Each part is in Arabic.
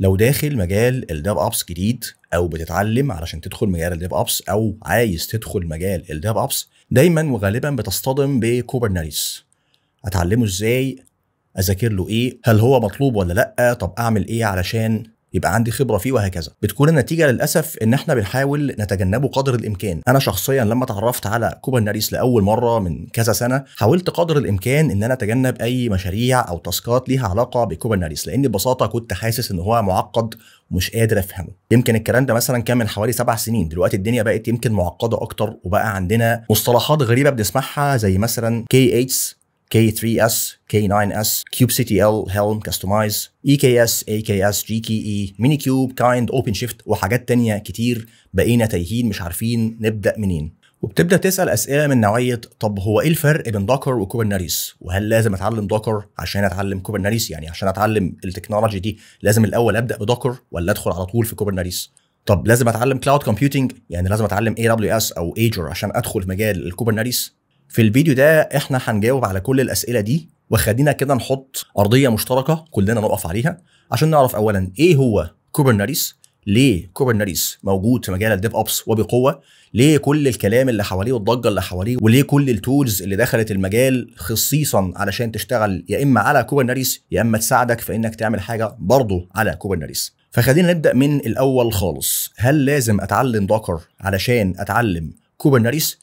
لو داخل مجال الديف ابس جديد او بتتعلم علشان تدخل مجال الديف ابس او عايز تدخل مجال الديف ابس دايما وغالبا بتصطدم بكوبرنيتس اتعلمه ازاي اذاكر له ايه هل هو مطلوب ولا لا طب اعمل ايه علشان يبقى عندي خبره فيه وهكذا بتكون النتيجه للاسف ان احنا بنحاول نتجنبه قدر الامكان انا شخصيا لما اتعرفت على كوبرنيتيس لاول مره من كذا سنه حاولت قدر الامكان ان انا اتجنب اي مشاريع او تاسكات ليها علاقه بكوبرنيتيس لان ببساطه كنت حاسس ان هو معقد ومش قادر افهمه يمكن الكلام ده مثلا كان من حوالي سبع سنين دلوقتي الدنيا بقت يمكن معقده اكتر وبقى عندنا مصطلحات غريبه بنسمعها زي مثلا كي اتش K3S, K9S, kubectl, Helm, Customize, EKS, AKS, GKE, MiniCube, Kind, OpenShift وحاجات تانية كتير بقينا تايهين مش عارفين نبدأ منين. وبتبدا تسال اسئله من نوعيه طب هو ايه الفرق بين دوكر وكوبرنيتيس؟ وهل لازم اتعلم دوكر عشان اتعلم كوبرنيتيس؟ يعني عشان اتعلم التكنولوجي دي لازم الاول ابدا بدوكر ولا ادخل على طول في كوبرنيتيس؟ طب لازم اتعلم كلاود كومبيوتنج يعني لازم اتعلم اي دبليو اس او ايجر عشان ادخل في مجال الكوبرنيتيس في الفيديو ده احنا هنجاوب على كل الاسئله دي وخلينا كده نحط ارضيه مشتركه كلنا نقف عليها عشان نعرف اولا ايه هو كوبرنيتيس ليه كوبرنيتيس موجود في مجال الديف ابس وبقوه ليه كل الكلام اللي حواليه والضجه اللي حواليه وليه كل التولز اللي دخلت المجال خصيصا علشان تشتغل يا اما على كوبرنيتيس يا اما تساعدك في انك تعمل حاجه برضه على كوبرنيتيس فخلينا نبدا من الاول خالص هل لازم اتعلم دوكر علشان اتعلم كوبرنيتيس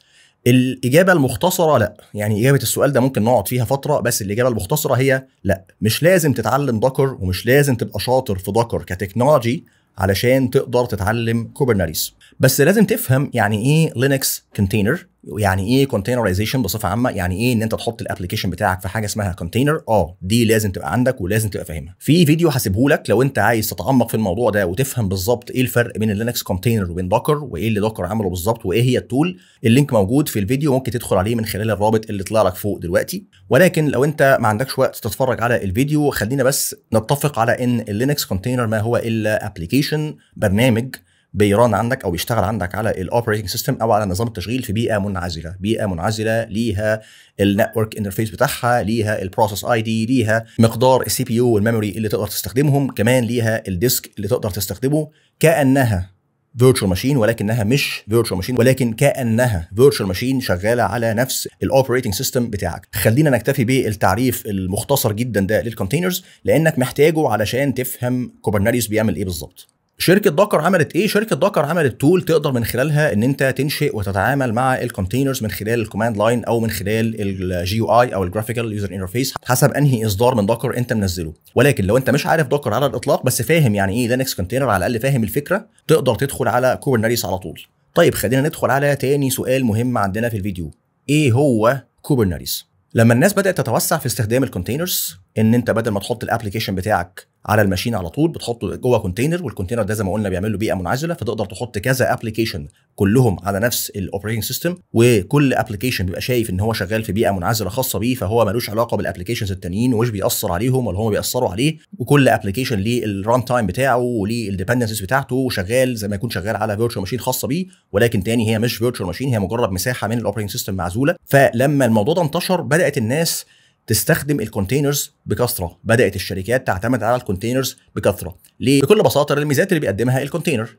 الاجابه المختصره لا يعني اجابه السؤال ده ممكن نقعد فيها فتره بس الاجابه المختصره هي لا مش لازم تتعلم دكر ومش لازم تبقى شاطر في دكر كتكنولوجي علشان تقدر تتعلم كوبرناريس بس لازم تفهم يعني ايه لينكس كونتينر يعني ايه كونتينرايزيشن بصفه عامه يعني ايه ان انت تحط الابلكيشن بتاعك في حاجه اسمها كونتينر اه دي لازم تبقى عندك ولازم تبقى فاهمها في فيديو هسيبه لك لو انت عايز تتعمق في الموضوع ده وتفهم بالظبط ايه الفرق بين اللينكس كونتينر وبين دوكر وايه اللي دوكر عمله بالظبط وايه هي التول اللينك موجود في الفيديو ممكن تدخل عليه من خلال الرابط اللي طلع لك فوق دلوقتي ولكن لو انت ما عندكش وقت تتفرج على الفيديو خلينا بس نتفق على ان اللينكس كونتينر ما هو الا ابلكيشن برنامج بيران عندك او بيشتغل عندك على الاوبريتنج سيستم او على نظام التشغيل في بيئه منعزله بيئه منعزله ليها النتورك انترفيس بتاعها ليها البروسيس اي دي ليها مقدار السي بي يو والميموري اللي تقدر تستخدمهم كمان ليها الديسك اللي تقدر تستخدمه كانها فيرتشوال ماشين ولكنها مش فيرتشوال ماشين ولكن كانها فيرتشوال ماشين شغاله على نفس الاوبريتنج سيستم بتاعك خلينا نكتفي بالتعريف المختصر جدا ده للكونتينرز لانك محتاجه علشان تفهم كوبرناريوس بيعمل ايه بالظبط شركه دوكر عملت ايه شركه دوكر عملت تول تقدر من خلالها ان انت تنشئ وتتعامل مع الكونتينرز من خلال الكوماند لاين او من خلال الجي يو اي او الجرافيكال يوزر انترفيس حسب انهي اصدار من دوكر انت منزله ولكن لو انت مش عارف دوكر على الاطلاق بس فاهم يعني ايه لينكس كونتينر على الاقل فاهم الفكره تقدر تدخل على كوبرناريس على طول طيب خلينا ندخل على تاني سؤال مهم عندنا في الفيديو ايه هو كوبرناريس لما الناس بدات تتوسع في استخدام الكونتينرز ان انت بدل ما تحط الابلكيشن بتاعك على الماشين على طول بتحطه جوه كونتينر والكونتينر ده زي ما قلنا بيعمل له بيئه منعزله فتقدر تحط كذا ابلكيشن كلهم على نفس الاوبريتنج سيستم وكل ابلكيشن بيبقى شايف ان هو شغال في بيئه منعزله خاصه بيه فهو ملوش علاقه بالابلكيشنز التانيين ومش بيأثر عليهم ولا هم بيأثروا عليه وكل ابلكيشن ليه الران تايم بتاعه وليه الديبندنسز بتاعته وشغال زي ما يكون شغال على فيرتشوال ماشين خاصه بيه ولكن تاني هي مش فيرتشوال ماشين هي مجرد مساحه من الاوبريتنج سيستم معزوله فلما الموضوع ده انتشر بدأت الناس تستخدم الكونتينرز بكثره بدات الشركات تعتمد على الكونتينرز بكثره ليه بكل بساطه الميزات اللي بيقدمها الكونتينر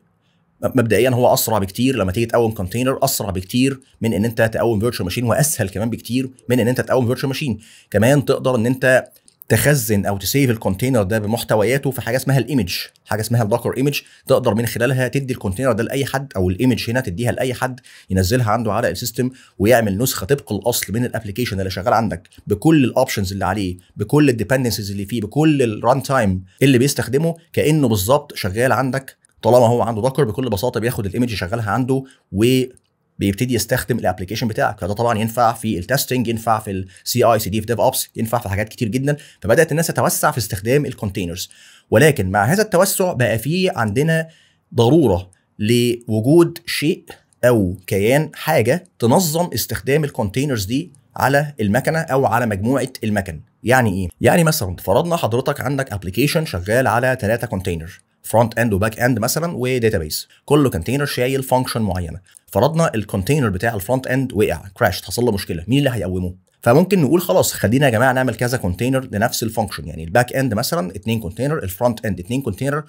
مبدئيا هو اسرع بكتير لما تيجي تقوم كونتينر اسرع بكتير من ان انت تقوم فيرتشوال ماشين واسهل كمان بكتير من ان انت تقوم فيرتشوال ماشين كمان تقدر ان انت تخزن او تسيف الكونتينر ده بمحتوياته في حاجه اسمها الايمج حاجه اسمها الدوكر ايمج تقدر من خلالها تدي الكونتينر ده لاي حد او الايمج هنا تديها لاي حد ينزلها عنده على السيستم ويعمل نسخه طبق الاصل من الابلكيشن اللي شغال عندك بكل الاوبشنز اللي عليه بكل الديبندنسز اللي فيه بكل الران تايم اللي بيستخدمه كانه بالظبط شغال عندك طالما هو عنده دوكر بكل بساطه بياخد الايمج يشغلها عنده بيبتدي يستخدم الابلكيشن بتاعك فده طبعا ينفع في التستنج ينفع في السي اي سي دي في ديف اوبس ينفع في حاجات كتير جدا فبدات الناس تتوسع في استخدام الكونتينرز ولكن مع هذا التوسع بقى في عندنا ضروره لوجود شيء او كيان حاجه تنظم استخدام الكونتينرز دي على المكنه او على مجموعه المكن يعني ايه يعني مثلا فرضنا حضرتك عندك ابلكيشن شغال على ثلاثه كونتينر فرونت اند وباك اند مثلا وداتابيس كل كونتينر شايل فانكشن معينه فرضنا الكونتينر بتاع الفرونت اند وقع كراش حصل له مشكله مين اللي هيقومه فممكن نقول خلاص خلينا يا جماعه نعمل كذا كونتينر لنفس الفانكشن يعني الباك اند مثلا اثنين كونتينر الفرونت اند اثنين كونتينر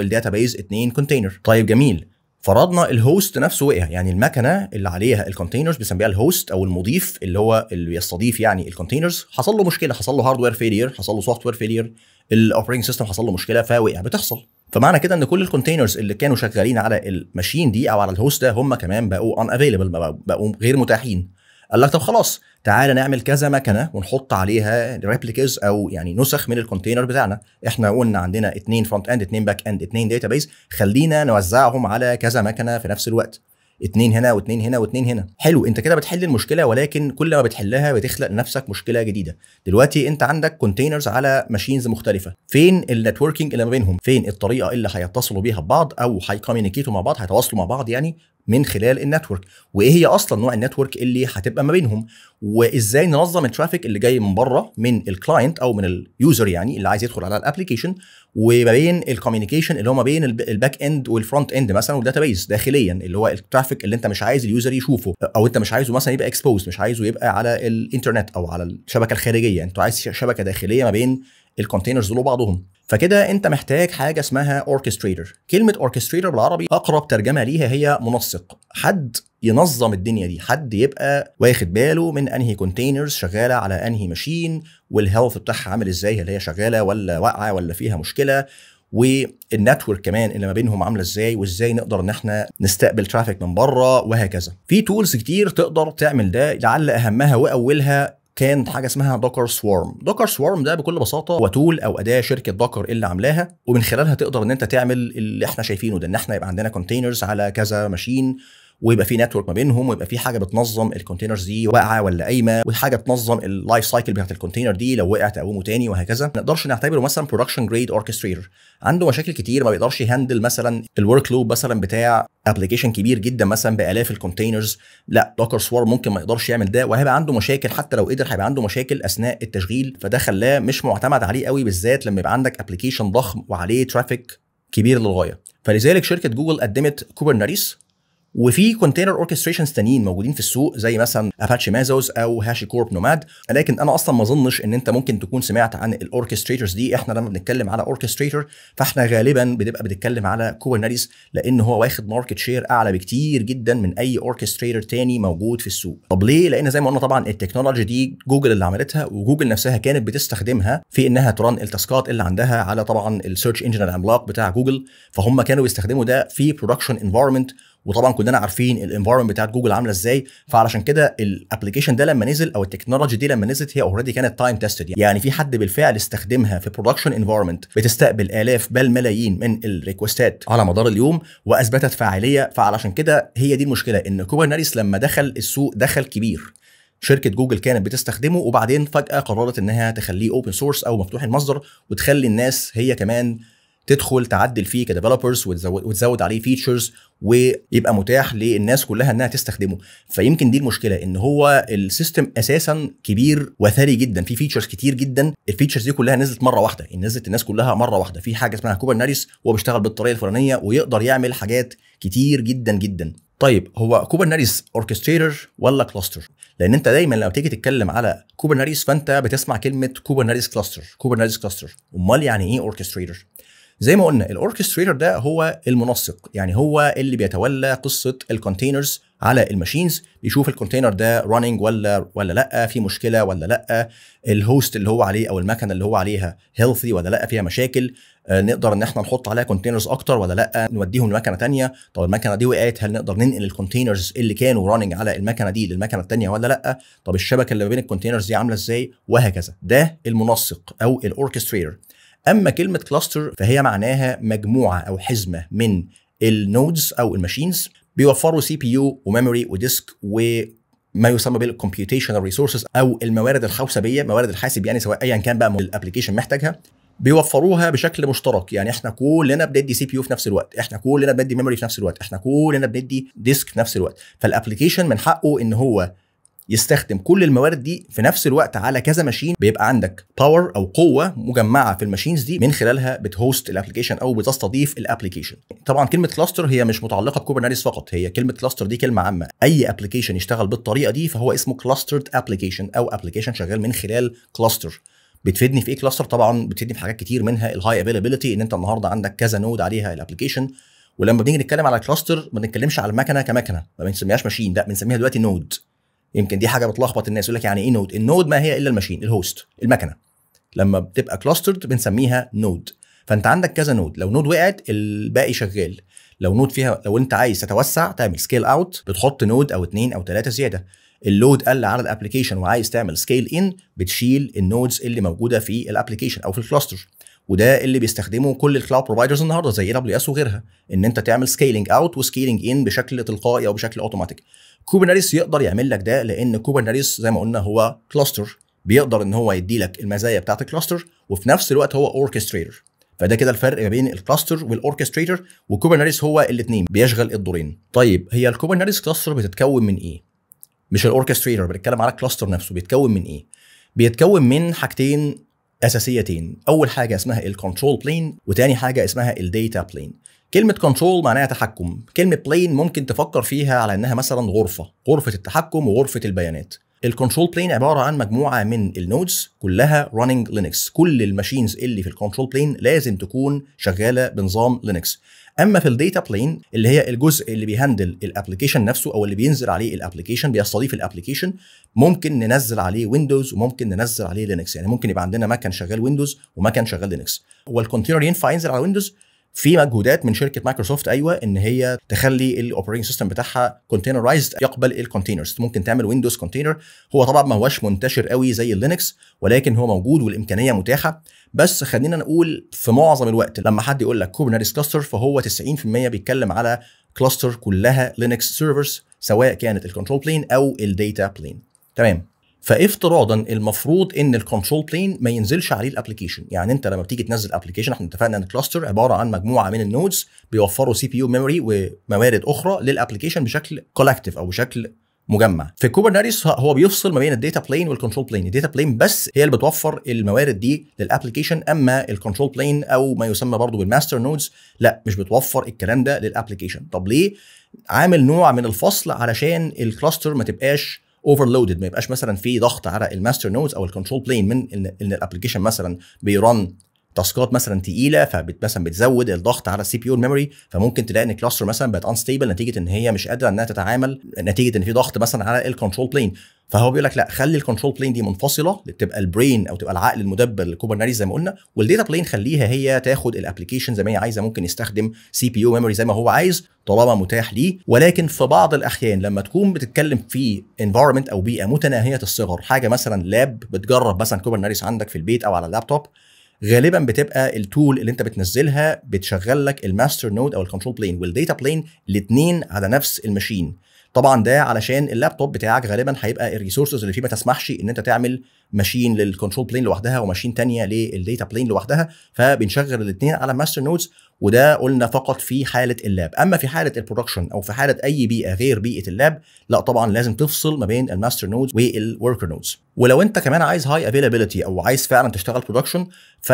الداتا بيز اثنين كونتينر طيب جميل فرضنا الهوست نفسه وقع يعني المكنه اللي عليها الكونتينرز بنسميها الهوست او المضيف اللي هو اللي بيستضيف يعني الكونتينرز حصل له مشكله حصل له هاردوير فيلير حصل له سوفت وير فيلير الاوبريتنج سيستم حصل له مشكله فوقع بتحصل فمعنى كده ان كل الكونتينرز اللي كانوا شغالين على الماشين دي او على الهوست ده هم كمان بقوا ان افيلبل بقوا غير متاحين قال لك طب خلاص تعالى نعمل كذا مكنه ونحط عليها ريبليكز او يعني نسخ من الكونتينر بتاعنا احنا قلنا عندنا اثنين فرونت اند اثنين باك اند اثنين داتا خلينا نوزعهم على كذا مكنه في نفس الوقت اتنين هنا واتنين هنا واتنين هنا حلو انت كده بتحل المشكله ولكن كل ما بتحلها بتخلق لنفسك مشكله جديده دلوقتي انت عندك كونتينرز على ماشينز مختلفه فين النتوركينج اللي ما بينهم فين الطريقه اللي هيتصلوا بيها ببعض او هيكومينيكيتوا مع بعض هيتواصلوا مع بعض يعني من خلال النتورك وايه هي اصلا نوع النتورك اللي هتبقى ما بينهم وازاي ننظم الترافيك اللي جاي من بره من الكلاينت او من اليوزر يعني اللي عايز يدخل على الابلكيشن وما بين الكوميونيكيشن اللي هو ما بين الباك اند والفرونت اند مثلا والداتا بيز داخليا اللي هو الترافيك اللي انت مش عايز اليوزر يشوفه او انت مش عايزه مثلا يبقى اكسبوز مش عايزه يبقى على الانترنت او على الشبكه الخارجيه انت عايز شبكه داخليه ما بين الكونتينرز دول وبعضهم فكده انت محتاج حاجه اسمها اوركستريتور كلمه اوركستريتور بالعربي اقرب ترجمه ليها هي منسق حد ينظم الدنيا دي حد يبقى واخد باله من انهي كونتينرز شغاله على انهي ماشين والهيلث بتاعها عامل ازاي هل هي شغاله ولا واقعه ولا فيها مشكله والنتورك كمان اللي ما بينهم عامله ازاي وازاي نقدر ان احنا نستقبل ترافيك من بره وهكذا في تولز كتير تقدر تعمل ده لعل اهمها واولها كان حاجه اسمها دوكر سوارم دوكر سوارم ده بكل بساطه هو تول او اداه شركه دوكر اللي عاملاها ومن خلالها تقدر ان انت تعمل اللي احنا شايفينه ده ان احنا يبقى عندنا كونتينرز على كذا ماشين ويبقى في نتورك ما بينهم ويبقى في حاجه بتنظم الكونتينرز دي واقعه ولا قايمه وحاجه بتنظم اللايف سايكل بتاعت الكونتينر دي لو وقع تقومه تاني وهكذا ما نقدرش نعتبره مثلا برودكشن جريد اوركستريتور عنده مشاكل كتير ما بيقدرش يهندل مثلا الورك لود مثلا بتاع ابلكيشن كبير جدا مثلا بالاف الكونتينرز لا دوكر سوار ممكن ما يقدرش يعمل ده وهيبقى عنده مشاكل حتى لو قدر هيبقى عنده مشاكل اثناء التشغيل فده خلاه مش معتمد عليه قوي بالذات لما يبقى عندك ابلكيشن ضخم وعليه ترافيك كبير للغايه فلذلك شركه جوجل قدمت كوبرناريس وفي كونتينر اوركستريشنز تانيين موجودين في السوق زي مثلا اباتشي مازوس او هاشي كورب نوماد لكن انا اصلا ما اظنش ان انت ممكن تكون سمعت عن الاوركستريتورز دي احنا لما بنتكلم على اوركستريتور فاحنا غالبا بنبقى بنتكلم على كوبرنيتيز لان هو واخد ماركت شير اعلى بكتير جدا من اي اوركستريتور تاني موجود في السوق طب ليه لان زي ما قلنا طبعا التكنولوجي دي جوجل اللي عملتها وجوجل نفسها كانت بتستخدمها في انها تران التاسكات اللي عندها على طبعا السيرش انجن العملاق بتاع جوجل فهم كانوا بيستخدموا ده في برودكشن انفايرمنت وطبعا كلنا عارفين الانفايرمنت بتاعت جوجل عامله ازاي فعلشان كده الابلكيشن ده لما نزل او التكنولوجي دي لما نزلت هي اوريدي كانت تايم تيستد يعني في حد بالفعل استخدمها في برودكشن انفايرمنت بتستقبل الاف بل ملايين من الريكوستات على مدار اليوم واثبتت فاعليه فعلشان كده هي دي المشكله ان كوبرناريس لما دخل السوق دخل كبير شركه جوجل كانت بتستخدمه وبعدين فجاه قررت انها تخليه اوبن سورس او مفتوح المصدر وتخلي الناس هي كمان تدخل تعدل فيه كديفلوبرز وتزود, وتزود عليه فيتشرز ويبقى متاح للناس كلها انها تستخدمه فيمكن دي المشكله ان هو السيستم اساسا كبير وثري جدا في فيتشرز كتير جدا الفيتشرز دي كلها نزلت مره واحده يعني نزلت الناس كلها مره واحده في حاجه اسمها كوبرناريس هو بيشتغل بالطريقه الفلانيه ويقدر يعمل حاجات كتير جدا جدا طيب هو كوبرناريس اوركستريتور ولا كلاستر لان انت دايما لو تيجي تتكلم على كوبرناريس فانت بتسمع كلمه كوبرناريس كلاستر كوبرناريس كلاستر امال يعني ايه اوركستريتور زي ما قلنا الاوركستريتور ده هو المنسق يعني هو اللي بيتولى قصه الكونتينرز على الماشينز بيشوف الكونتينر ده راننج ولا ولا لا في مشكله ولا لا الهوست اللي هو عليه او المكنه اللي هو عليها هيلثي ولا لا فيها مشاكل آه، نقدر ان احنا نحط عليها كونتينرز اكتر ولا لا نوديهم لمكنه تانية طب المكنه دي وقعت هل نقدر ننقل الكونتينرز اللي كانوا راننج على المكنه دي للمكنه التانية ولا لا طب الشبكه اللي ما بين الكونتينرز دي عامله ازاي وهكذا ده المنسق او الاوركستريتور اما كلمه كلاستر فهي معناها مجموعه او حزمه من النودز او الماشينز بيوفروا سي بي يو وميموري وديسك و ما يسمى بالكمبيوتيشنال ريسورسز او الموارد الخوسبيه موارد الحاسب يعني سواء ايا كان بقى الابلكيشن محتاجها بيوفروها بشكل مشترك يعني احنا كلنا بندي سي بي يو في نفس الوقت احنا كلنا بندي ميموري في نفس الوقت احنا كلنا بندي ديسك في نفس الوقت فالابلكيشن من حقه ان هو يستخدم كل الموارد دي في نفس الوقت على كذا ماشين بيبقى عندك باور او قوه مجمعه في الماشينز دي من خلالها بتهوست الابلكيشن او بتستضيف الابلكيشن طبعا كلمه كلاستر هي مش متعلقه بكوبرنيتس فقط هي كلمه كلاستر دي كلمه عامه اي ابلكيشن يشتغل بالطريقه دي فهو اسمه كلاسترد ابلكيشن او ابلكيشن شغال من خلال كلاستر بتفيدني في ايه كلاستر طبعا بتفيدني في حاجات كتير منها الهاي افيلابيلتي ان انت النهارده عندك كذا نود عليها الابلكيشن ولما بنيجي نتكلم على كلاستر ما بنتكلمش على المكنه كمكنه ما بنسميهاش ماشين لا بنسميها دلوقتي نود يمكن دي حاجه بتلخبط الناس يقول لك يعني ايه نود النود ما هي الا الماشين الهوست المكنه لما بتبقى كلاسترد بنسميها نود فانت عندك كذا نود لو نود وقعت الباقي شغال لو نود فيها لو انت عايز تتوسع تعمل سكيل اوت بتحط نود او اتنين او ثلاثه زياده اللود قل على الابلكيشن وعايز تعمل سكيل ان بتشيل النودز اللي موجوده في الابلكيشن او في الكلاستر وده اللي بيستخدمه كل الكلاود بروفايدرز النهارده زي اي دبليو اس وغيرها ان انت تعمل سكيلينج اوت وسكيلينج ان بشكل تلقائي او بشكل اوتوماتيك كوبرناريس يقدر يعمل لك ده لان كوبرناريس زي ما قلنا هو كلاستر بيقدر ان هو يدي لك المزايا بتاعت الكلاستر وفي نفس الوقت هو اوركستريتور فده كده الفرق ما بين الكلاستر والاوركستريتور وكوبرناريس هو الاثنين بيشغل الدورين طيب هي الكوبرناريس كلاستر بتتكون من ايه مش الاوركستريتور بنتكلم على الكلاستر نفسه بيتكون من ايه بيتكون من حاجتين اساسيتين اول حاجه اسمها الكنترول بلين وتاني حاجه اسمها الداتا بلين كلمة كنترول معناها تحكم، كلمة بلين ممكن تفكر فيها على انها مثلا غرفة، غرفة التحكم وغرفة البيانات. الكنترول بلين عبارة عن مجموعة من النودز كلها running لينكس، كل الماشينز اللي في الكنترول بلين لازم تكون شغالة بنظام لينكس. اما في الداتا بلين اللي هي الجزء اللي بيهندل الابلكيشن نفسه او اللي بينزل عليه الابلكيشن بيستضيف الابلكيشن ممكن ننزل عليه ويندوز وممكن ننزل عليه لينكس يعني ممكن يبقى عندنا مكن شغال ويندوز ومكن شغال لينكس والكونتينر ينفع ينزل على ويندوز في مجهودات من شركه مايكروسوفت ايوه ان هي تخلي الاوبريتنج سيستم بتاعها كونتينرايزد يقبل الكونتينرز ممكن تعمل ويندوز كونتينر هو طبعا ما هوش منتشر قوي زي اللينكس ولكن هو موجود والامكانيه متاحه بس خلينا نقول في معظم الوقت لما حد يقول لك كوبرنيتس كلاستر فهو 90% بيتكلم على كلاستر كلها لينكس سيرفرز سواء كانت الكنترول بلين او الداتا بلين تمام فافتراضا المفروض ان الكنترول بلين ما ينزلش عليه الابلكيشن يعني انت لما بتيجي تنزل ابلكيشن احنا اتفقنا ان كلاستر عباره عن مجموعه من النودز بيوفروا سي بي يو ميموري وموارد اخرى للابلكيشن بشكل كولكتيف او بشكل مجمع في كوبرنيتيس هو بيفصل ما بين الداتا بلين والكنترول بلين الداتا بلين بس هي اللي بتوفر الموارد دي للابلكيشن اما الكنترول بلين او ما يسمى برضو بالماستر نودز لا مش بتوفر الكلام ده للابلكيشن طب ليه عامل نوع من الفصل علشان الكلاستر ما تبقاش اوفرلودد ما يبقاش مثلا في ضغط على الماستر نودز او الكنترول بلين من ان الابلكيشن مثلا بيرن تاسكات مثلا تقيله فمثلا بتزود الضغط على السي بي يو الميموري فممكن تلاقي ان الكلاستر مثلا بقت انستيبل نتيجه ان هي مش قادره انها تتعامل نتيجه ان في ضغط مثلا على الكنترول بلين فهو بيقول لك لا خلي الكنترول بلين دي منفصله تبقى البرين او تبقى العقل المدبر للكوبرناريز زي ما قلنا والديتا بلين خليها هي تاخد الابلكيشن زي ما هي عايزه ممكن يستخدم سي بي يو ميموري زي ما هو عايز طالما متاح ليه ولكن في بعض الاحيان لما تكون بتتكلم في انفايرمنت او بيئه متناهيه الصغر حاجه مثلا لاب بتجرب مثلا كوبرنيتيز عندك في البيت او على اللابتوب غالبا بتبقى التول اللي انت بتنزلها بتشغل لك الماستر نود او الكنترول بلين والديتا بلين الاثنين على نفس المشين طبعا ده علشان اللابتوب بتاعك غالبا هيبقى الريسورسز اللي فيه ما تسمحش ان انت تعمل ماشين للكنترول بلين لوحدها وماشين تانية للديتا بلين لوحدها فبنشغل الاثنين على ماستر نودز وده قلنا فقط في حاله اللاب اما في حاله البرودكشن او في حاله اي بيئه غير بيئه اللاب لا طبعا لازم تفصل ما بين الماستر نودز والوركر نودز ولو انت كمان عايز هاي افيلابيلتي او عايز فعلا تشتغل برودكشن ف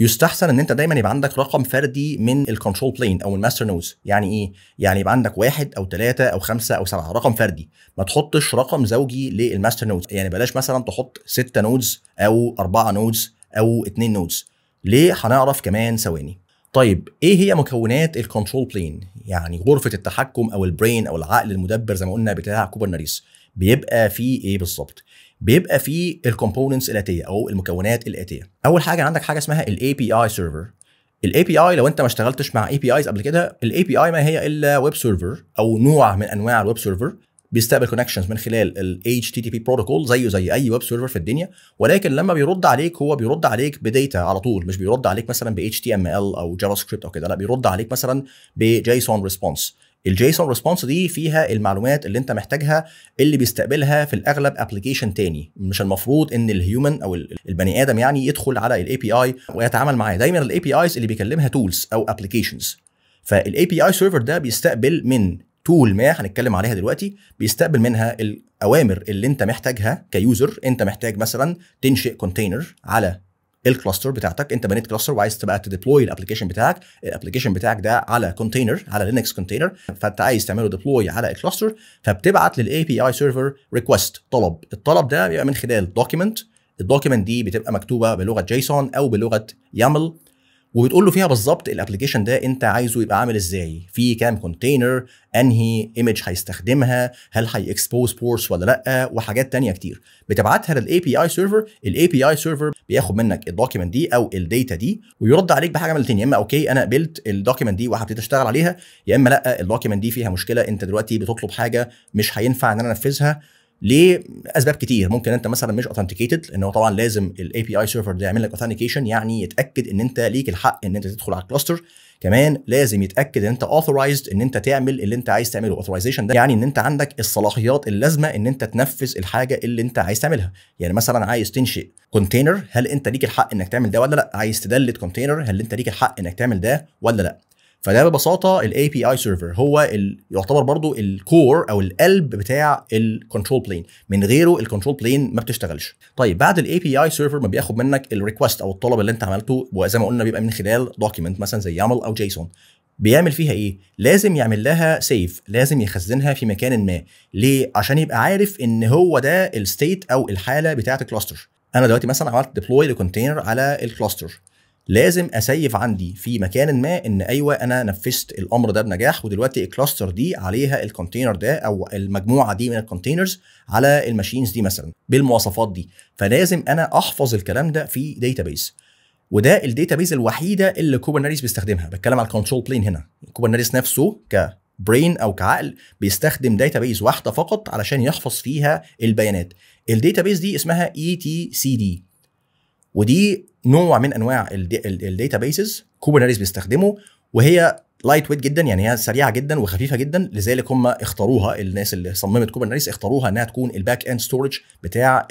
يستحسن ان انت دايما يبقى عندك رقم فردي من الكنترول بلين او الماستر نودز يعني ايه يعني يبقى عندك واحد او ثلاثة او خمسة او سبعة رقم فردي ما تحطش رقم زوجي للماستر نودز يعني بلاش مثلا تحط ستة نودز او أربعة نودز او اتنين نودز ليه هنعرف كمان ثواني طيب ايه هي مكونات الكنترول بلين يعني غرفه التحكم او البرين او العقل المدبر زي ما قلنا بتاع كوبرناريس بيبقى فيه ايه بالظبط بيبقى فيه الكومبوننتس الاتيه او المكونات الاتيه اول حاجه عندك حاجه اسمها الاي بي اي سيرفر الاي بي اي لو انت ما اشتغلتش مع اي بي ايز قبل كده الاي بي اي ما هي الا ويب سيرفر او نوع من انواع الويب سيرفر بيستقبل كونكشنز من خلال ال HTTP بروتوكول زيه زي اي ويب سيرفر في الدنيا ولكن لما بيرد عليك هو بيرد عليك بديتا على طول مش بيرد عليك مثلا ب HTML او جافا سكريبت او كده لا بيرد عليك مثلا بجيسون ريسبونس الجيسون ريسبونس دي فيها المعلومات اللي انت محتاجها اللي بيستقبلها في الاغلب ابلكيشن تاني مش المفروض ان الهيومن او البني ادم يعني يدخل على الاي بي اي ويتعامل معاه دايما الاي بي ايز اللي بيكلمها تولز او ابلكيشنز فالاي بي اي سيرفر ده بيستقبل من تول ما هنتكلم عليها دلوقتي بيستقبل منها الاوامر اللي انت محتاجها كيوزر انت محتاج مثلا تنشئ كونتينر على الكلاستر بتاعتك انت بنيت كلاستر وعايز تبقى تديبلوي الابلكيشن بتاعك الابلكيشن بتاعك ده على كونتينر على لينكس كونتينر فانت عايز تعمله ديبلوي على الكلاستر فبتبعت للاي بي اي سيرفر ريكوست طلب الطلب ده بيبقى من خلال دوكيمنت الدوكيمنت دي بتبقى مكتوبه بلغه جيسون او بلغه يامل وبتقول له فيها بالظبط الابلكيشن ده انت عايزه يبقى عامل ازاي في كام كونتينر انهي ايمج هيستخدمها هل هيكسبوز بورس ولا لا وحاجات تانية كتير بتبعتها للاي بي اي سيرفر الاي بي اي سيرفر بياخد منك الدوكيمنت دي او الداتا دي ويرد عليك بحاجه من الاثنين يا اما اوكي انا قبلت الدوكيمنت دي وهبتدي اشتغل عليها يا اما لا الدوكيمنت دي فيها مشكله انت دلوقتي بتطلب حاجه مش هينفع ان انا انفذها لاسباب كتير ممكن انت مثلا مش اوثنتيكيتد لان هو طبعا لازم الاي بي اي سيرفر ده يعمل لك اوثنتيكيشن يعني يتاكد ان انت ليك الحق ان انت تدخل على الكلاستر كمان لازم يتاكد ان انت اوثرايزد ان انت تعمل اللي انت عايز تعمله اوثرايزيشن ده يعني ان انت عندك الصلاحيات اللازمه ان انت تنفذ الحاجه اللي انت عايز تعملها يعني مثلا عايز تنشئ كونتينر هل انت ليك الحق انك تعمل ده ولا لا عايز تدلت كونتينر هل انت ليك الحق انك تعمل ده ولا لا فده ببساطه الاي بي اي سيرفر هو يعتبر برضو الكور او القلب بتاع الكنترول بلين من غيره الكنترول بلين ما بتشتغلش طيب بعد الاي بي اي سيرفر ما بياخد منك الريكوست او الطلب اللي انت عملته وزي ما قلنا بيبقى من خلال دوكيمنت مثلا زي يامل او جيسون بيعمل فيها ايه؟ لازم يعمل لها سيف، لازم يخزنها في مكان ما، ليه؟ عشان يبقى عارف ان هو ده الستيت او الحاله بتاعه الكلاستر. انا دلوقتي مثلا عملت ديبلوي لكونتينر على الكلاستر لازم اسيف عندي في مكان ما ان ايوه انا نفذت الامر ده بنجاح ودلوقتي الكلاستر دي عليها الكونتينر ده او المجموعه دي من الكونتينرز على الماشينز دي مثلا بالمواصفات دي فلازم انا احفظ الكلام ده في داتابيس وده الداتابيس الوحيده اللي كوبرنيتيز بيستخدمها بتكلم على الكنترول بلين هنا كوبرنيتيز نفسه ك برين او كعقل بيستخدم داتا واحده فقط علشان يحفظ فيها البيانات الداتا دي اسمها اي تي سي دي ودي نوع من انواع الداتا بيسز كوبرنيتيز بيستخدمه وهي لايت ويت جدا يعني هي سريعه جدا وخفيفه جدا لذلك هم اختاروها الناس اللي صممت كوبرنيتيز اختاروها انها تكون الباك اند ستورج بتاع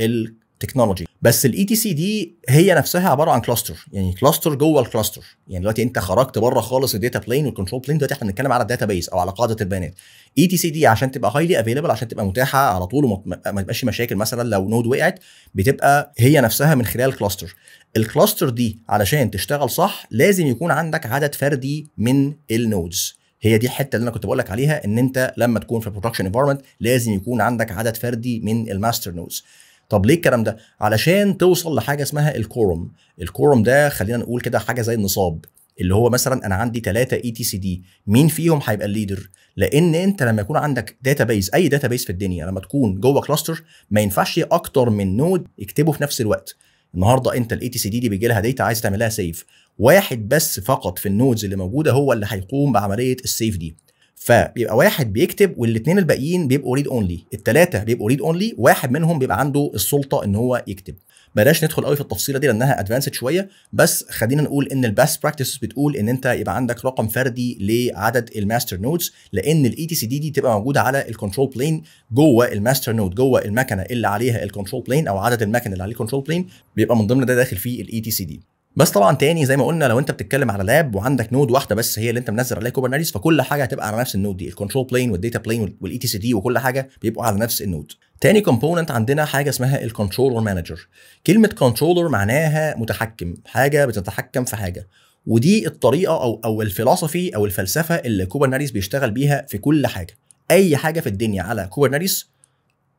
تكنولوجي بس الاي تي e سي دي هي نفسها عباره عن كلاستر يعني كلاستر جوه الكلاستر يعني دلوقتي انت خرجت بره خالص الداتا بلين والكنترول بلين دلوقتي احنا بنتكلم على الداتا بيس او على قاعده البيانات اي تي سي دي عشان تبقى هايلي افيلبل عشان تبقى متاحه على طول وما تبقاش مشاكل مثلا لو نود وقعت بتبقى هي نفسها من خلال كلاستر الكلاستر دي علشان تشتغل صح لازم يكون عندك عدد فردي من النودز هي دي الحته اللي انا كنت بقول لك عليها ان انت لما تكون في برودكشن انفايرمنت لازم يكون عندك عدد فردي من الماستر نودز طب ليه الكلام ده علشان توصل لحاجه اسمها الكورم الكورم ده خلينا نقول كده حاجه زي النصاب اللي هو مثلا انا عندي ثلاثة اي تي سي دي مين فيهم هيبقى الليدر لان انت لما يكون عندك داتا بيز اي داتا بيز في الدنيا لما تكون جوه كلاستر ما ينفعش اكتر من نود يكتبه في نفس الوقت النهارده انت الاي تي سي دي دي بيجي لها داتا عايز تعملها سيف واحد بس فقط في النودز اللي موجوده هو اللي هيقوم بعمليه السيف دي فبيبقى واحد بيكتب والاثنين الباقيين بيبقوا ريد اونلي الثلاثه بيبقوا ريد اونلي واحد منهم بيبقى عنده السلطه ان هو يكتب بلاش ندخل قوي في التفصيله دي لانها ادفانسد شويه بس خلينا نقول ان الباست براكتس بتقول ان انت يبقى عندك رقم فردي لعدد الماستر نودز لان الاي تي سي دي دي تبقى موجوده على الكنترول بلين جوه الماستر نود جوه المكنه اللي عليها الكنترول بلين او عدد المكن اللي عليه الكنترول بلين بيبقى من ضمن ده داخل فيه الاي تي سي دي بس طبعا تاني زي ما قلنا لو انت بتتكلم على لاب وعندك نود واحده بس هي اللي انت منزل عليها كوبرنيتيز فكل حاجه هتبقى على نفس النود دي الكنترول بلين والديتا بلين والاي تي سي دي وكل حاجه بيبقوا على نفس النود تاني كومبوننت عندنا حاجه اسمها الكنترولر مانجر كلمه كنترولر معناها متحكم حاجه بتتحكم في حاجه ودي الطريقه او او الفلسفي او الفلسفه اللي كوبرنيتيز بيشتغل بيها في كل حاجه اي حاجه في الدنيا على كوبرنيتيز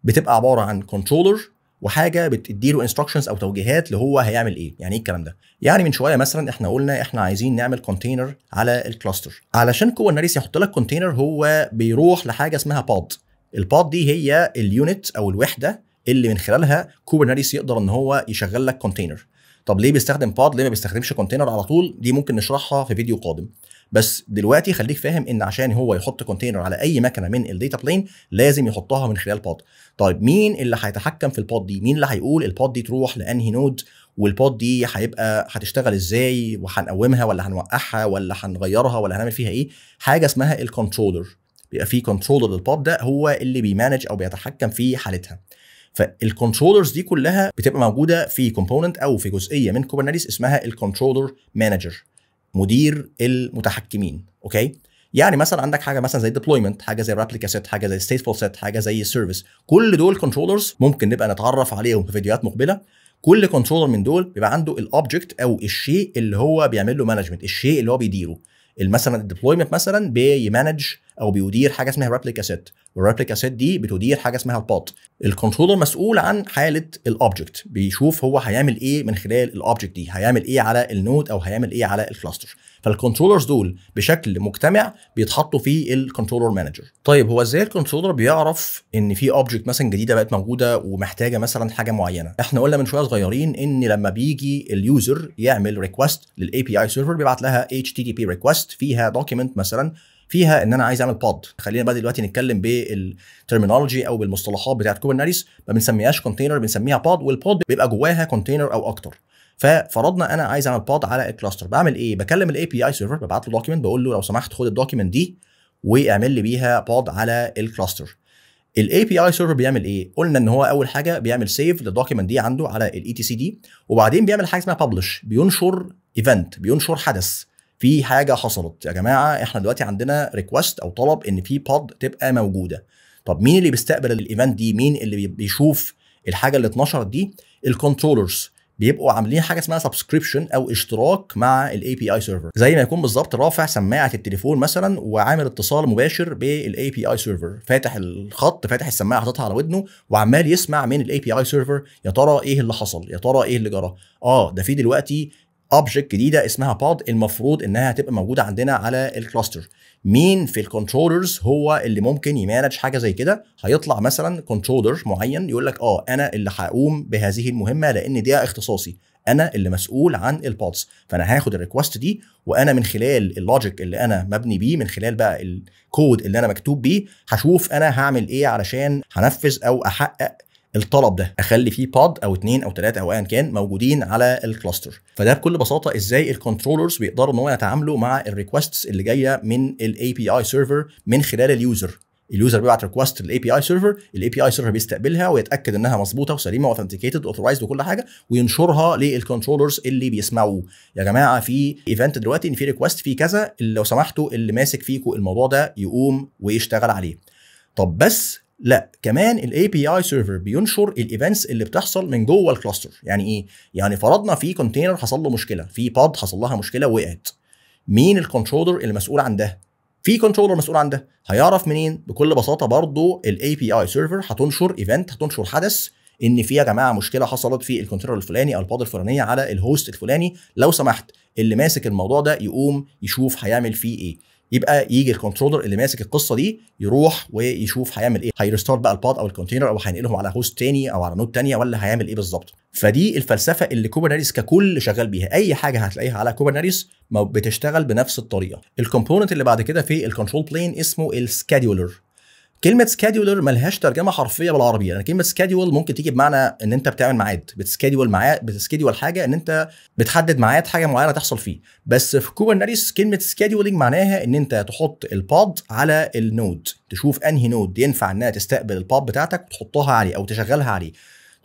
بتبقى عباره عن كنترولر وحاجه بتديله انستراكشنز او توجيهات اللي هو هيعمل ايه يعني ايه الكلام ده يعني من شويه مثلا احنا قلنا احنا عايزين نعمل كونتينر على الكلاستر علشان كوبرنيتس يحط لك كونتينر هو بيروح لحاجه اسمها بود البود دي هي اليونت او الوحده اللي من خلالها كوبرنيتس يقدر ان هو يشغل لك كونتينر طب ليه بيستخدم بود ليه ما بيستخدمش كونتينر على طول دي ممكن نشرحها في فيديو قادم بس دلوقتي خليك فاهم ان عشان هو يحط كونتينر على اي مكنه من الديتا بلين لازم يحطها من خلال بود طيب مين اللي هيتحكم في البود دي مين اللي هيقول البود دي تروح لانهي نود والبود دي هيبقى هتشتغل ازاي وهنقومها ولا هنوقعها ولا هنغيرها ولا هنعمل فيها ايه حاجه اسمها الكنترولر بيبقى في كنترولر للبود ده هو اللي بيمانج او بيتحكم في حالتها فالكنترولرز دي كلها بتبقى موجوده في كومبوننت او في جزئيه من كوبرنيتيز اسمها الكنترولر مانجر مدير المتحكمين اوكي يعني مثلا عندك حاجه مثلا زي ديبلويمنت حاجه زي الرابليكا سيت حاجه زي ستيتفول سيت حاجه زي السيرفيس كل دول كنترولرز ممكن نبقى نتعرف عليهم في فيديوهات مقبله كل كنترولر من دول بيبقى عنده الاوبجكت او الشيء اللي هو بيعمل له مانجمنت الشيء اللي هو بيديره مثلا الديبلويمنت مثلا بيمانج او بيدير حاجه اسمها ريبليكا سيت والريبليكا سيت دي بتدير حاجه اسمها البوت الكنترولر مسؤول عن حاله الاوبجكت بيشوف هو هيعمل ايه من خلال الاوبجكت دي هيعمل ايه على النود او هيعمل ايه على الكلاستر فالكنترولرز دول بشكل مجتمع بيتحطوا في الكنترولر مانجر طيب هو ازاي الكنترولر بيعرف ان في اوبجكت مثلا جديده بقت موجوده ومحتاجه مثلا حاجه معينه احنا قلنا من شويه صغيرين ان لما بيجي اليوزر يعمل ريكوست للاي بي اي سيرفر بيبعت لها اتش تي تي بي ريكوست فيها دوكيمنت مثلا فيها ان انا عايز اعمل بود خلينا بقى دلوقتي نتكلم بالترمينولوجي او بالمصطلحات بتاعت كوبرنيتيس ما بنسميهاش كونتينر بنسميها بود والبود بيبقى جواها كونتينر او اكتر ففرضنا انا عايز اعمل بود على الكلاستر بعمل ايه بكلم الاي بي اي سيرفر ببعت له دوكيمنت بقول له لو سمحت خد الدوكيمنت دي واعمل لي بيها بود على الكلاستر الاي بي اي سيرفر بيعمل ايه قلنا ان هو اول حاجه بيعمل سيف للدوكيمنت دي عنده على الاي تي e سي دي وبعدين بيعمل حاجه اسمها ببلش بينشر ايفنت بينشر حدث في حاجه حصلت يا جماعه احنا دلوقتي عندنا ريكوست او طلب ان في بود تبقى موجوده طب مين اللي بيستقبل الايفنت دي مين اللي بيشوف الحاجه اللي اتنشرت دي الكنترولرز بيبقوا عاملين حاجه اسمها سبسكريبشن او اشتراك مع الاي بي اي سيرفر زي ما يكون بالظبط رافع سماعه التليفون مثلا وعامل اتصال مباشر بالاي بي اي سيرفر فاتح الخط فاتح السماعه حاططها على ودنه وعمال يسمع من الاي بي اي سيرفر يا ترى ايه اللي حصل يا ترى ايه اللي جرى اه ده في دلوقتي اوبجكت جديده اسمها بود المفروض انها هتبقى موجوده عندنا على الكلاستر مين في الكنترولرز هو اللي ممكن يمانج حاجه زي كده هيطلع مثلا كنترولر معين يقول لك اه انا اللي هقوم بهذه المهمه لان دي اختصاصي انا اللي مسؤول عن البادز فانا هاخد الريكوست دي وانا من خلال اللوجيك اللي انا مبني بيه من خلال بقى الكود اللي انا مكتوب بيه هشوف انا هعمل ايه علشان هنفذ او احقق الطلب ده اخلي فيه بود او اتنين او تلاته او ايا كان موجودين على الكلاستر فده بكل بساطه ازاي الكنترولرز بيقدروا ان هو يتعاملوا مع الريكوستس اللي جايه من الاي بي اي سيرفر من خلال اليوزر اليوزر بيبعت ريكوست للاي بي اي سيرفر الاي بي اي سيرفر بيستقبلها ويتاكد انها مظبوطه وسليمه واثنتيكيتد واوثرايزد وكل حاجه وينشرها للكنترولرز اللي بيسمعوه يا جماعه في ايفنت دلوقتي ان في ريكوست في كذا اللي لو سمحتوا اللي ماسك فيكم الموضوع ده يقوم ويشتغل عليه طب بس لا كمان الاي بي اي سيرفر بينشر الايفنتس اللي بتحصل من جوه الكلاستر يعني ايه يعني فرضنا في كونتينر حصل له مشكله في باد حصل لها مشكله وقعت مين الكنترولر المسؤول عن ده في كنترولر مسؤول عن ده هيعرف منين بكل بساطه برضو الاي بي اي سيرفر هتنشر ايفنت هتنشر حدث ان في يا جماعه مشكله حصلت في الكنترولر الفلاني او الباد الفلانيه على الهوست الفلاني لو سمحت اللي ماسك الموضوع ده يقوم يشوف هيعمل فيه ايه يبقى يجي الكنترولر اللي ماسك القصه دي يروح ويشوف هيعمل ايه هيرستارت بقى الباد او الكونتينر او هينقلهم على هوست تاني او على نود تانية ولا هيعمل ايه بالظبط فدي الفلسفه اللي كوبرناريس ككل شغال بيها اي حاجه هتلاقيها على كوبرناريس بتشتغل بنفس الطريقه الكومبوننت اللي بعد كده في الكنترول بلين اسمه السكادولر كلمه سكادولر ملهاش ترجمه حرفيه بالعربيه يعني كلمه سكادول ممكن تيجي بمعنى ان انت بتعمل ميعاد بتسكادول ميعاد بتسكادول حاجه ان انت بتحدد ميعاد حاجه معينه تحصل فيه بس في كوبرنيتيس كلمه سكادولينج معناها ان انت تحط الباد على النود تشوف انهي نود ينفع انها تستقبل الباد بتاعتك وتحطها عليه او تشغلها عليه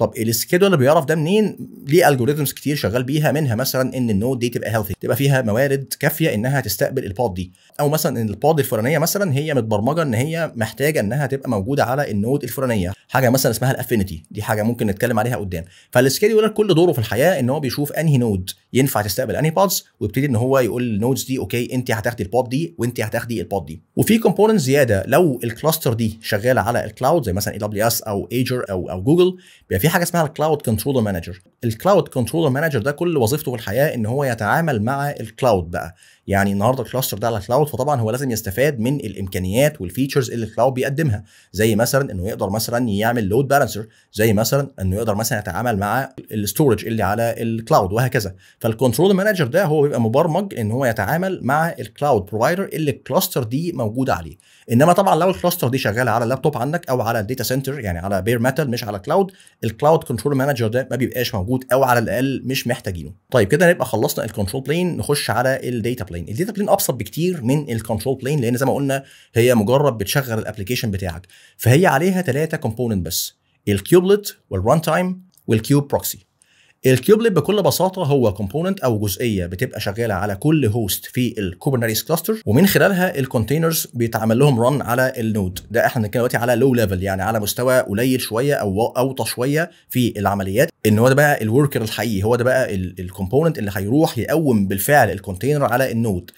طب السكيدولر بيعرف ده منين ليه الجوريزمز كتير شغال بيها منها مثلا ان النود دي تبقى هيلثي تبقى فيها موارد كافيه انها تستقبل البود دي او مثلا ان البود الفلانيه مثلا هي متبرمجه ان هي محتاجه انها تبقى موجوده على النود الفلانيه حاجه مثلا اسمها الافينيتي دي حاجه ممكن نتكلم عليها قدام فالسكيدولر كل دوره في الحياه ان هو بيشوف انهي نود ينفع تستقبل انهي بودز ويبتدي ان هو يقول للنودز دي اوكي انت هتاخدي البود دي وانت هتاخدي البود دي وفي كومبوننت زياده لو الكلاستر دي شغاله على الكلاود زي مثلا اي دبليو اس او ايجر او او جوجل بيبقى في حاجه اسمها الكلاود كنترولر مانجر الكلاود كنترولر مانجر ده كل وظيفته في الحياه ان هو يتعامل مع الكلاود بقى يعني النهارده الكلاستر ده على الكلاود فطبعا هو لازم يستفاد من الامكانيات والفيتشرز اللي الكلاود بيقدمها زي مثلا انه يقدر مثلا يعمل لود بالانسر زي مثلا انه يقدر مثلا يتعامل مع الاستورج اللي على الكلاود وهكذا فالكنترول مانجر ده هو بيبقى مبرمج ان هو يتعامل مع الكلاود بروفايدر اللي الكلاستر دي موجوده عليه انما طبعا لو الكلاستر دي شغاله على اللابتوب عندك او على الداتا سنتر يعني على بير ميتال مش على كلاود الكلاود كنترول مانجر ده ما بيبقاش موجود او على الاقل مش محتاجينه طيب كده نبقى خلصنا الكنترول بلين نخش على الداتا بلين الداتا بلين ابسط بكتير من الكنترول بلين لان زي ما قلنا هي مجرد بتشغل الابلكيشن بتاعك فهي عليها ثلاثه كومبوننت بس الكيوبلت والران تايم والكيوب بروكسي الكيوبليت بكل بساطه هو كومبوننت او جزئيه بتبقى شغاله على كل هوست في الكوبرنيتيز كلاستر ومن خلالها الكونتينرز بيتعمل لهم رن على النود ده احنا بنتكلم دلوقتي على لو ليفل يعني على مستوى قليل شويه او اوطى شويه في العمليات ان هو ده بقى الوركر الحقيقي هو ده بقى الكومبوننت اللي هيروح يقوم بالفعل الكونتينر على النود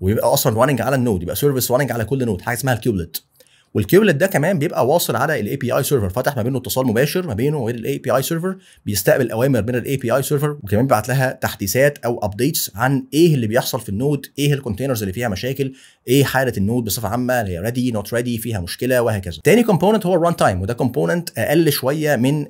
ويبقى اصلا راننج على النود يبقى سيرفيس راننج على كل نود حاجه اسمها الكيوبلت والكيولت ده كمان بيبقى واصل على الاي بي اي سيرفر فاتح ما بينه اتصال مباشر ما بينه وبين الاي بي اي سيرفر بيستقبل اوامر من الاي بي اي سيرفر وكمان بيبعت لها تحديثات او ابديتس عن ايه اللي بيحصل في النود ايه الكونتينرز اللي فيها مشاكل ايه حاله النود بصفه عامه اللي هي ريدي نوت ريدي فيها مشكله وهكذا تاني كومبوننت هو الران تايم وده كومبوننت اقل شويه من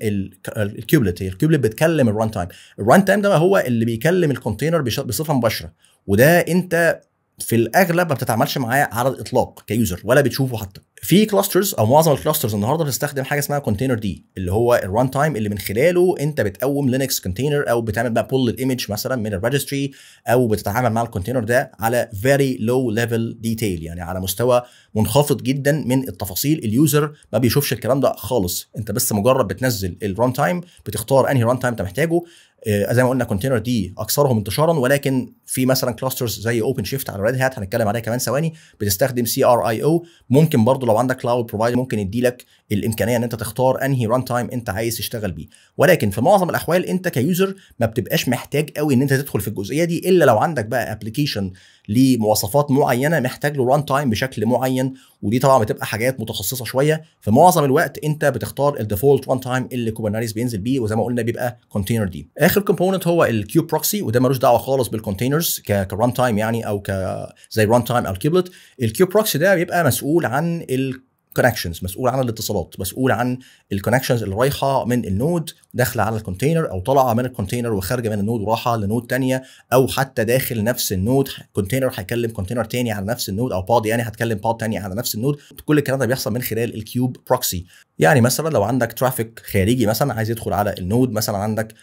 الكيوبلت الكيوبلت بتكلم الران تايم الران تايم ده هو اللي بيكلم الكونتينر بصفه مباشره وده انت في الاغلب ما بتتعاملش معاه على الاطلاق كيوزر ولا بتشوفه حتى في كلاسترز او معظم الكلاسترز النهارده بتستخدم حاجه اسمها كونتينر دي اللي هو الران تايم اللي من خلاله انت بتقوم لينكس كونتينر او بتعمل بقى بول الايمج مثلا من الريجستري او بتتعامل مع الكونتينر ده على فيري لو ليفل ديتيل يعني على مستوى منخفض جدا من التفاصيل اليوزر ما بيشوفش الكلام ده خالص انت بس مجرد بتنزل الران تايم بتختار انهي ران تايم انت محتاجه آه، زي ما قلنا كونتينر دي اكثرهم انتشارا ولكن في مثلا كلاسترز زي اوبن شيفت على ريد هات هنتكلم عليها كمان ثواني بتستخدم سي ار اي او ممكن برضو لو عندك كلاود بروفايدر ممكن يدي لك الامكانيه ان انت تختار انهي ران تايم انت عايز تشتغل بيه ولكن في معظم الاحوال انت كيوزر ما بتبقاش محتاج قوي ان انت تدخل في الجزئيه دي الا لو عندك بقى ابلكيشن لمواصفات معينه محتاج له ران تايم بشكل معين ودي طبعا بتبقى حاجات متخصصه شويه في معظم الوقت انت بتختار الديفولت ران تايم اللي كوبرنيتس بينزل بيه وزي ما قلنا بيبقى كونتينر دي اخر كومبوننت هو الكيو بروكسي وده ملوش دعوه خالص بالكونتينرز كران تايم يعني او زي ران تايم او كيبلت الكيو بروكسي ده بيبقى مسؤول عن ال كونكشنز مسؤول عن الاتصالات مسؤول عن الكونكشنز اللي رايحه من النود داخله على الكونتينر او طالعه من الكونتينر وخارجه من النود وراحه لنود ثانيه او حتى داخل نفس النود كونتينر هيكلم كونتينر ثاني على نفس النود او بود يعني هتكلم بود تاني على نفس النود كل الكلام ده بيحصل من خلال الكيوب بروكسي يعني مثلا لو عندك ترافيك خارجي مثلا عايز يدخل على النود مثلا عندك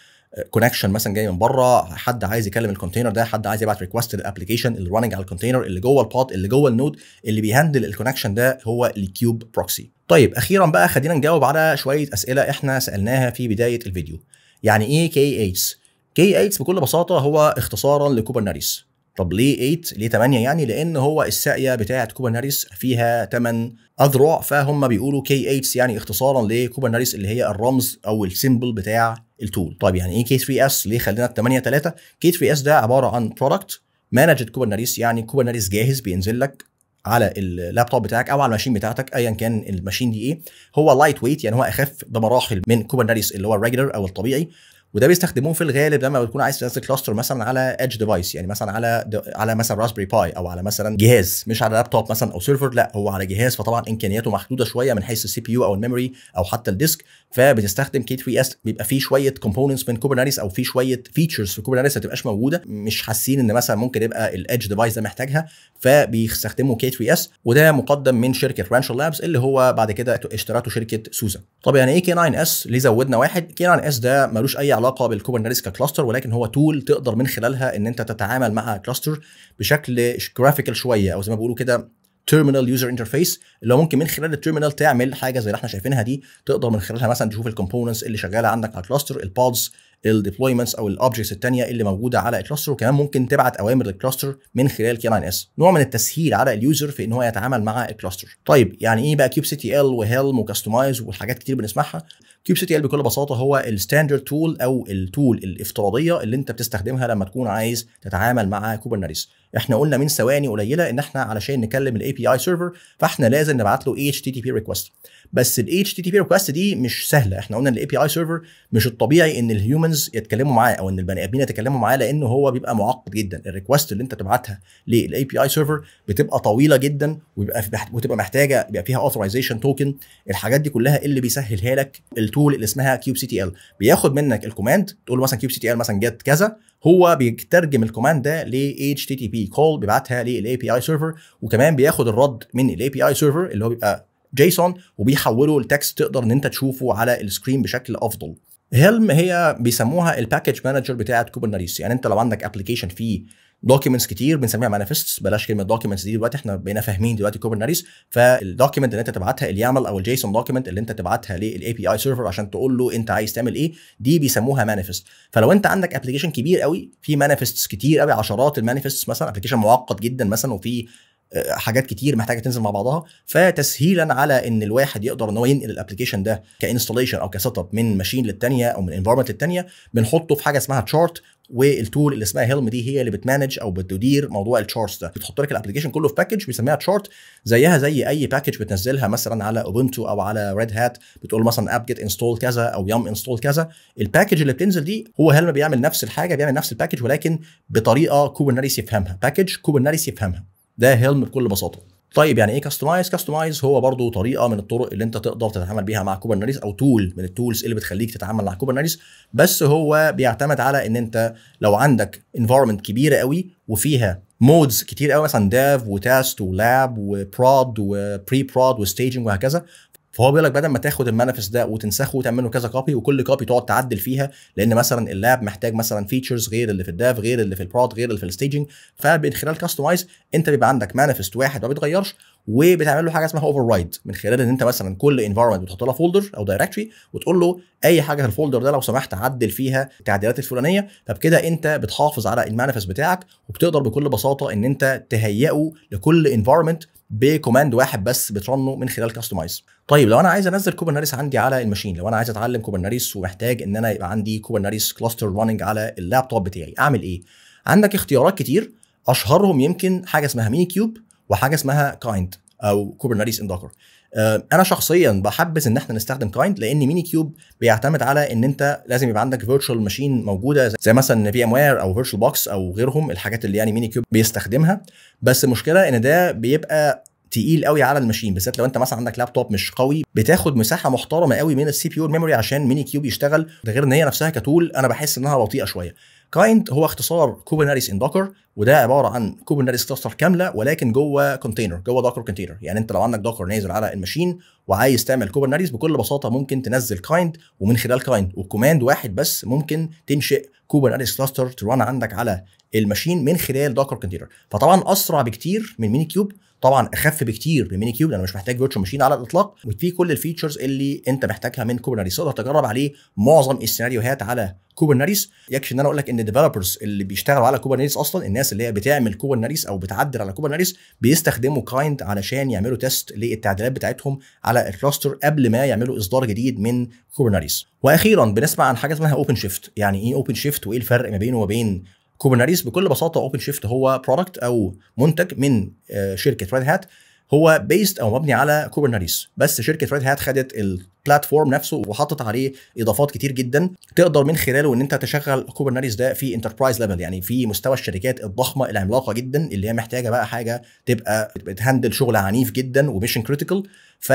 كونكشن مثلا جاي من بره حد عايز يكلم الكونتينر ده حد عايز يبعت ريكوست للابلكيشن اللي راننج على الكونتينر اللي جوه البوت اللي جوه النود اللي بيهندل الكونكشن ده هو الكيوب بروكسي طيب اخيرا بقى خلينا نجاوب على شويه اسئله احنا سالناها في بدايه الفيديو يعني ايه كي ايتس كي ايتس بكل بساطه هو اختصارا لكوبرناريس طب ليه 8 ليه 8 يعني لان هو الساقيه بتاعه كوبرنيريس فيها 8 اذرع فهم بيقولوا كي 8 يعني اختصارا لكوبرنيريس اللي هي الرمز او السيمبل بتاع التول طيب يعني ايه كي 3 اس ليه خلينا 8 3 كي 3 اس ده عباره عن برودكت مانجد كوبرنيريس يعني كوبرنيريس جاهز بينزل لك على اللابتوب بتاعك او على الماشين بتاعتك ايا كان الماشين دي ايه هو لايت ويت يعني هو اخف بمراحل من كوبرنيريس اللي هو الريجلر او الطبيعي وده بيستخدموه في الغالب لما بتكون عايز تنزل كلاستر مثلا على ايدج ديفايس يعني مثلا على على مثلا راسبري باي او على مثلا جهاز مش على لابتوب مثلا او سيرفر لا هو على جهاز فطبعا امكانياته محدوده شويه من حيث السي بي يو او الميموري او حتى الديسك فبتستخدم كي 3 اس بيبقى فيه شويه كومبوننتس من كوبرنيتس او فيه شويه فيتشرز في كوبرنيتس ما تبقاش موجوده مش حاسين ان مثلا ممكن يبقى الايدج ديفايس ده محتاجها فبيستخدموا كي 3 اس وده مقدم من شركه رانشال لابس اللي هو بعد كده اشترته شركه سوزا طب يعني ايه كي 9 اس ليه زودنا واحد كي 9 اس ده ملوش اي علاقه بالكوبرنتس ككلاستر ولكن هو تول تقدر من خلالها ان انت تتعامل مع كلاستر بشكل جرافيكال شويه او زي ما بيقولوا كده تيرمينال يوزر انترفيس اللي هو ممكن من خلال التيرمينال تعمل حاجه زي اللي احنا شايفينها دي تقدر من خلالها مثلا تشوف الكومبوننتس اللي شغاله عندك على كلاستر البادز الديبلويمنتس او الاوبجكتس الثانيه اللي موجوده على الكلاستر وكمان ممكن تبعت اوامر للكلاستر من خلال كي ان اس نوع من التسهيل على اليوزر في ان هو يتعامل مع الكلاستر طيب يعني ايه بقى كيوب سي تي ال وهيلم وكاستمايز والحاجات كتير بنسمعها كيوب سيتيال بكل بساطه هو الستاندرد تول او التول الافتراضيه اللي انت بتستخدمها لما تكون عايز تتعامل مع كوبرنتيز احنا قلنا من ثواني قليله ان احنا علشان نكلم الاي بي اي سيرفر فاحنا لازم نبعت له اتش تي تي بي ريكوست بس ال HTTP ريكوست دي مش سهله احنا قلنا ان الاي بي اي سيرفر مش الطبيعي ان الهيومنز يتكلموا معاه او ان البني ادمين يتكلموا معاه لان هو بيبقى معقد جدا الريكوست اللي انت تبعتها للاي بي اي سيرفر بتبقى طويله جدا وبيبقى وتبقى محتاجه يبقى فيها اوثرايزيشن توكن الحاجات دي كلها اللي بيسهلها لك التول اللي اسمها كيوب سي تي ال بياخد منك الكوماند تقول له مثلا كيوب سي تي ال مثلا جت كذا هو بيترجم الكوماند ده ل HTTP كول بيبعتها للاي بي اي سيرفر وكمان بياخد الرد من الاي بي اي سيرفر اللي هو بيبقى جيسون وبيحوله لتكست تقدر ان انت تشوفه على السكرين بشكل افضل هيلم هي بيسموها الباكج مانجر بتاعه كوبرنيتيس يعني انت لو عندك ابلكيشن فيه دوكيومنتس كتير بنسميها مانيفستس بلاش كلمه دوكيومنتس دي دلوقتي احنا بقينا فاهمين دلوقتي كوبرنيتيس فالدوكيومنت اللي انت تبعتها اليامل او الجيسون دوكيومنت اللي انت تبعتها للاي بي اي سيرفر عشان تقول له انت عايز تعمل ايه دي بيسموها مانيفست فلو انت عندك ابلكيشن كبير قوي في مانيفستس كتير قوي عشرات المانيفستس مثلا ابلكيشن معقد جدا مثلا وفي حاجات كتير محتاجه تنزل مع بعضها فتسهيلا على ان الواحد يقدر ان هو ينقل الابلكيشن ده كانستليشن او كسيت اب من ماشين للتانيه او من انفايرمنت للتانيه بنحطه في حاجه اسمها تشارت والتول اللي اسمها هيلم دي هي اللي بتمانج او بتدير موضوع التشارتس ده بتحط لك الابلكيشن كله في باكج بيسميها تشارت زيها زي اي باكج بتنزلها مثلا على اوبنتو او على ريد هات بتقول مثلا اب جيت انستول كذا او يام انستول كذا الباكج اللي بتنزل دي هو هيلم بيعمل نفس الحاجه بيعمل نفس الباكج ولكن بطريقه كوبرناريس يفهمها باكج كوبرناريس يفهمها ده هيلم بكل بساطه طيب يعني ايه كاستمايز كاستمايز هو برضو طريقه من الطرق اللي انت تقدر تتعامل بيها مع كوبرنيتس او تول من التولز اللي بتخليك تتعامل مع كوبرنيتس بس هو بيعتمد على ان انت لو عندك انفايرمنت كبيره قوي وفيها مودز كتير قوي مثلا داف وتاست ولاب وبرود وبري برود وستيجنج وهكذا فهو بيقول لك بدل ما تاخد المانيفست ده وتنسخه وتعمل كذا كوبي وكل كوبي تقعد تعدل فيها لان مثلا اللاب محتاج مثلا فيتشرز غير اللي في الداف غير اللي في البرود غير اللي في الستيجنج فمن خلال كاستمايز انت بيبقى عندك مانيفست واحد ما بيتغيرش وبتعمل له حاجه اسمها اوفر رايد من خلال ان انت مثلا كل انفايرمنت بتحط لها فولدر او دايركتري وتقول له اي حاجه في الفولدر ده لو سمحت عدل فيها التعديلات الفلانيه فبكده انت بتحافظ على المانيفست بتاعك وبتقدر بكل بساطه ان انت تهيئه لكل انفايرمنت بكوماند واحد بس بترنه من خلال كاستمايز طيب لو انا عايز انزل كوبرناريس عندي على الماشين لو انا عايز اتعلم كوبرناريس ومحتاج ان انا يبقى عندي كوبرناريس كلاستر راننج على اللابتوب بتاعي اعمل ايه عندك اختيارات كتير اشهرهم يمكن حاجه اسمها ميني كيوب وحاجه اسمها كايند او كوبرناريس اندكر آه، انا شخصيا بحبذ ان احنا نستخدم كلاينت لان ميني كيوب بيعتمد على ان انت لازم يبقى عندك فيرتشوال ماشين موجوده زي مثلا في ام وير او فيرتشوال بوكس او غيرهم الحاجات اللي يعني ميني كيوب بيستخدمها بس المشكله ان ده بيبقى تقيل قوي على الماشين بالذات لو انت مثلا عندك لابتوب مش قوي بتاخد مساحه محترمه قوي من السي بي يو ميموري عشان ميني كيوب يشتغل ده غير ان هي نفسها كتول انا بحس انها بطيئه شويه كلاينت هو اختصار كوبرنيتيس ان دوكر وده عباره عن كوبرنيتيس كلاستر كامله ولكن جوه كونتينر جوه دوكر كونتينر يعني انت لو عندك دوكر نازل على الماشين وعايز تعمل كوبرنيتيس بكل بساطه ممكن تنزل كلاينت ومن خلال كلاينت وكوماند واحد بس ممكن تنشئ كوبرنيتيس كلاستر ترن عندك على الماشين من خلال دوكر كونتينر فطبعا اسرع بكتير من ميني كيوب طبعا اخف بكتير من ميني كيوب لان مش محتاج فيرتشوال ماشين على الاطلاق وفيه كل الفيتشرز اللي انت محتاجها من كوبرناريس تقدر تجرب عليه معظم السيناريوهات على كوبرناريس يكفي ان انا اقول لك ان الديفلوبرز اللي بيشتغلوا على كوبرناريس اصلا الناس اللي هي بتعمل كوبرناريس او بتعدل على كوبرناريس بيستخدموا كايند علشان يعملوا تيست للتعديلات بتاعتهم على الكلاستر قبل ما يعملوا اصدار جديد من كوبرناريس واخيرا بنسمع عن حاجه اسمها اوبن شيفت يعني ايه اوبن شيفت وايه الفرق ما بينه وما بين كوبرنيتيس بكل بساطه اوبن شيفت هو برودكت او منتج من آه، شركه ريد هات هو بيست او مبني على كوبرنيتيس بس شركه ريد هات خدت البلاتفورم نفسه وحطت عليه اضافات كتير جدا تقدر من خلاله ان انت تشغل كوبرنيتيس ده في انتربرايز ليفل يعني في مستوى الشركات الضخمه العملاقه جدا اللي هي محتاجه بقى حاجه تبقى بتهندل شغل عنيف جدا وميشن كريتيكال ف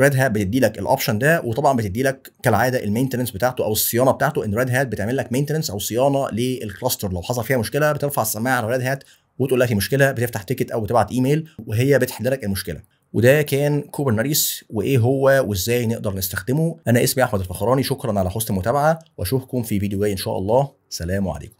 ريد هات بتدي لك الاوبشن ده وطبعا بتدي لك كالعاده المينتننس بتاعته او الصيانه بتاعته ان ريد هات بتعمل لك مينتننس او صيانه للكلاستر لو حصل فيها مشكله بترفع السماعه على ريد هات وتقول لها في مشكله بتفتح تيكت او بتبعت ايميل وهي بتحل لك المشكله وده كان كوبرناريس وايه هو وازاي نقدر نستخدمه انا اسمي احمد الفخراني شكرا على حسن المتابعه واشوفكم في فيديو جاي ان شاء الله سلام عليكم